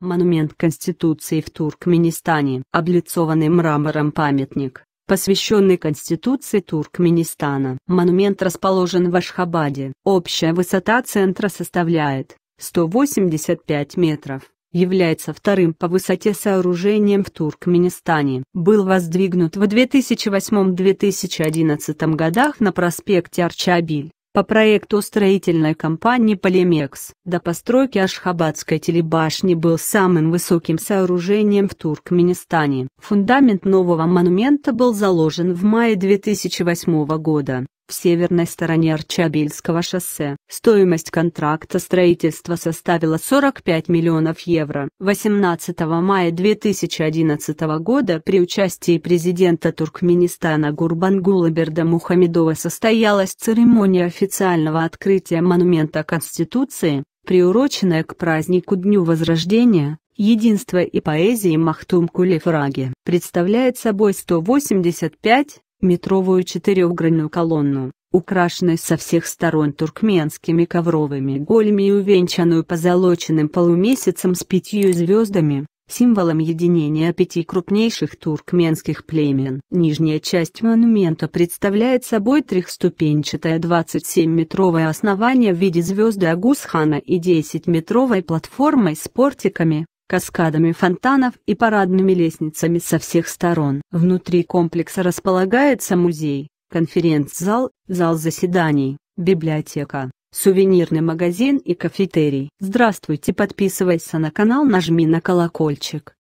монумент Конституции в Туркменистане, облицованный мрамором памятник, посвященный Конституции Туркменистана. Монумент расположен в Ашхабаде. Общая высота центра составляет 185 метров. Является вторым по высоте сооружением в Туркменистане. Был воздвигнут в 2008-2011 годах на проспекте Арчабиль по проекту строительной компании «Полимекс». До постройки Ашхабадской телебашни был самым высоким сооружением в Туркменистане. Фундамент нового монумента был заложен в мае 2008 года в северной стороне Арчабильского шоссе. Стоимость контракта строительства составила 45 миллионов евро. 18 мая 2011 года при участии президента Туркменистана Гурбангула Берда Мухамедова состоялась церемония официального открытия монумента Конституции, приуроченная к празднику Дню Возрождения, единства и поэзии Махтум Кулефраги. Представляет собой 185 метровую четырехгранную колонну, украшенную со всех сторон туркменскими ковровыми гольми и увенчанную позолоченным полумесяцем с пятью звездами, символом единения пяти крупнейших туркменских племен. Нижняя часть монумента представляет собой трехступенчатое 27-метровое основание в виде звезды Агусхана и 10-метровой платформой с портиками, каскадами фонтанов и парадными лестницами со всех сторон. Внутри комплекса располагается музей, конференц-зал, зал заседаний, библиотека, сувенирный магазин и кафетерий. Здравствуйте, подписывайся на канал, нажми на колокольчик.